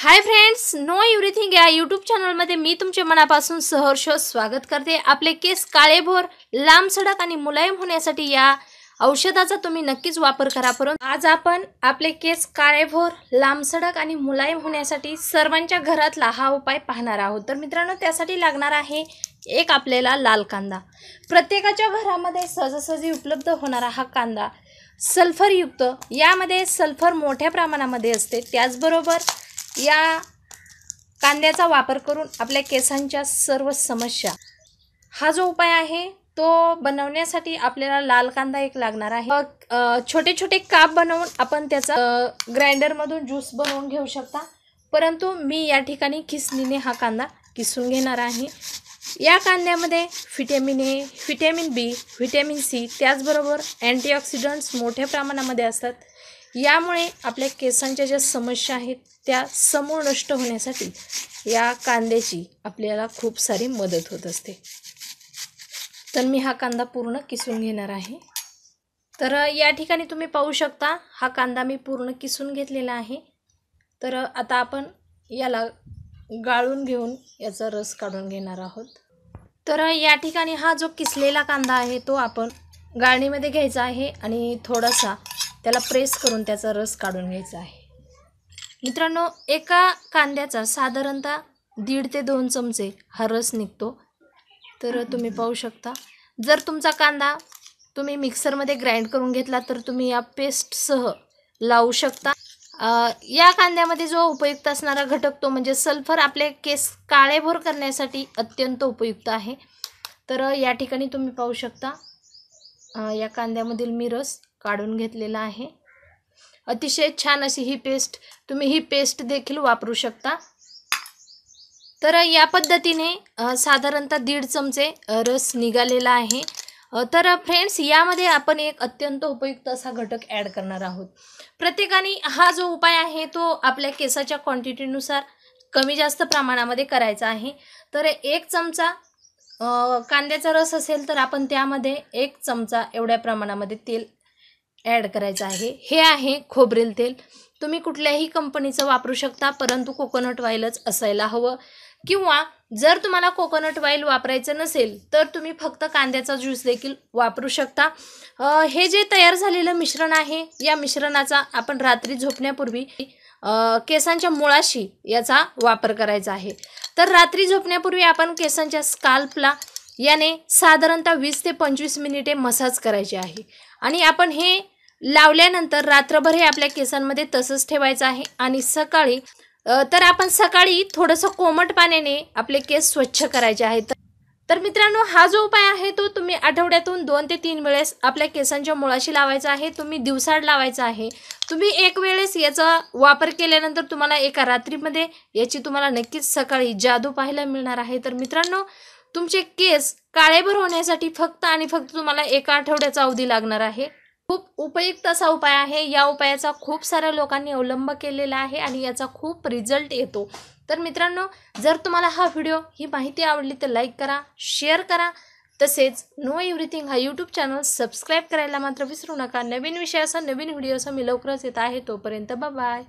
हाय friends know everything या YouTube चॅनलमध्ये मी तुमचे मनापासून सहर्ष स्वागत करते आपले केस काळेभोर लांब सडक आणि मुलायम होण्यासाठी या औषधाचा तुम्ही नक्कीच वापर करा परंतु आज आपण आपले केस काळेभोर लांब सडक आणि मुलायम होण्यासाठी सर्वांच्या घरातला हा उपाय पाहणार आहोत तर मित्रांनो त्यासाठी लागणार आहे एक आपल्याला लाल कांदा प्रत्येकाच्या घरामध्ये सहजासहजी उपलब्ध होणारा हा कांदा सल्फरयुक्त यामध्ये सल्फर मोठ्या प्रमाणामध्ये असते त्याचबरोबर या कांद्याचा वापर करून आपल्या केसांच्या सर्व समस्या हा जो उपाय आहे तो बनवण्यासाठी आपल्याला लाल कांदा एक लागणार आहे छोटे छोटे काप बनवून आपण त्याचा ग्राइंडरमधून ज्यूस बनवून घेऊ शकता परंतु मी या ठिकाणी खिसणीने हा कांदा किसून घेणार आहे या कांद्यामध्ये vitamin A vitamin B vitamin C त्याचबरोबर अँटीऑक्सिडंट्स मोठ्या प्रमाणामध्ये असतात यामुळे आपल्या केसांच्या ज्या समस्या आहेत त्या समूळ नष्ट होण्यासाठी या कांद्याची आपल्याला खूप सारी मदत होत असते तर मी हा कांदा पूर्ण किसून घेणार आहे तर या ठिकाणी तुम्ही पाहू शकता हा कांदा मी पूर्ण किसून घेतलेला आहे तर आता आपण याला गाळून घेऊन याचा रस काढून घेणार आहोत तर या ठिकाणी हा जो किसलेला कांदा आहे तो आपण गाळणीमध्ये घ्यायचा आहे आणि थोडासा त्याला प्रेस करून त्याचा रस काढून घ्यायचा आहे मित्रांनो एका कांद्याचा साधारणतः दीड ते दोन चमचे हा रस निघतो तर तुम्ही पाहू शकता जर तुमचा कांदा तुम्ही मिक्सरमध्ये ग्राइंड करून घेतला तर तुम्ही या पेस्टसह लावू शकता या कांद्यामध्ये जो उपयुक्त असणारा घटक तो म्हणजे सल्फर आपले केस काळेभोर करण्यासाठी अत्यंत उपयुक्त आहे तर या ठिकाणी तुम्ही पाहू शकता या कांद्यामधील मी रस काढून घेतलेला आहे अतिशय छान अशी ही पेस्ट तुम्ही ही पेस्ट देखील वापरू शकता तर या पद्धतीने साधारणतः दीड चमचे रस निघालेला आहे तर फ्रेंड्स यामध्ये आपण एक अत्यंत उपयुक्त असा घटक ॲड करणार आहोत प्रत्येकाने हा जो उपाय आहे तो आपल्या केसाच्या क्वांटिटीनुसार कमी जास्त प्रमाणामध्ये करायचा आहे तर एक चमचा कांद्याचा रस असेल तर आपण त्यामध्ये एक चमचा एवढ्या प्रमाणामध्ये तेल ॲड करायचं आहे हे आहे खोबरेल तेल तुम्ही कुठल्याही कंपनीचं वापरू शकता परंतु कोकोनट ऑइलच असायला हवं किंवा जर तुम्हाला कोकोनट ऑइल वापरायचं नसेल तर तुम्ही फक्त कांद्याचा ज्यूस देखील वापरू शकता हे जे तयार झालेलं मिश्रण आहे या मिश्रणाचा आपण रात्री झोपण्यापूर्वी केसांच्या मुळाशी याचा वापर करायचा आहे तर रात्री झोपण्यापूर्वी आपण केसांच्या स्काल्पला याने साधारणतः वीस ते पंचवीस मिनिटे मसाज करायची आहे आणि आपण हे लावल्यानंतर रात्रभर हे आपल्या केसांमध्ये तसंच ठेवायचं आहे आणि सकाळी तर आपण सकाळी थोडंसं कोमट पाण्याने आपले केस स्वच्छ करायचे आहेत तर मित्रांनो हा जो उपाय आहे तो तुम्ही आठवड्यातून दोन ते तीन वेळेस आपल्या केसांच्या मुळाशी लावायचा आहे तुम्ही दिवसाड लावायचा आहे तुम्ही एक वेळेस याचा वापर केल्यानंतर तुम्हाला एका रात्रीमध्ये याची तुम्हाला नक्कीच सकाळी जादू पाहायला मिळणार आहे तर मित्रांनो तुमचे केस काळेभर होण्यासाठी फक्त आणि फक्त तुम्हाला एका आठवड्याचा अवधी लागणार आहे खूप उपयुक्त असा उपाय आहे या उपायाचा खूप साऱ्या लोकांनी अवलंब केलेला आहे आणि याचा खूप रिझल्ट येतो तर मित्रांनो जर तुम्हाला हा व्हिडिओ ही माहिती आवडली तर लाईक करा शेअर करा तसेच नो एव्हरीथिंग हा यूट्यूब चॅनल सबस्क्राईब करायला मात्र विसरू नका नवीन विषयाचा नवीन व्हिडिओचा मी लवकरच येत आहे तोपर्यंत बाय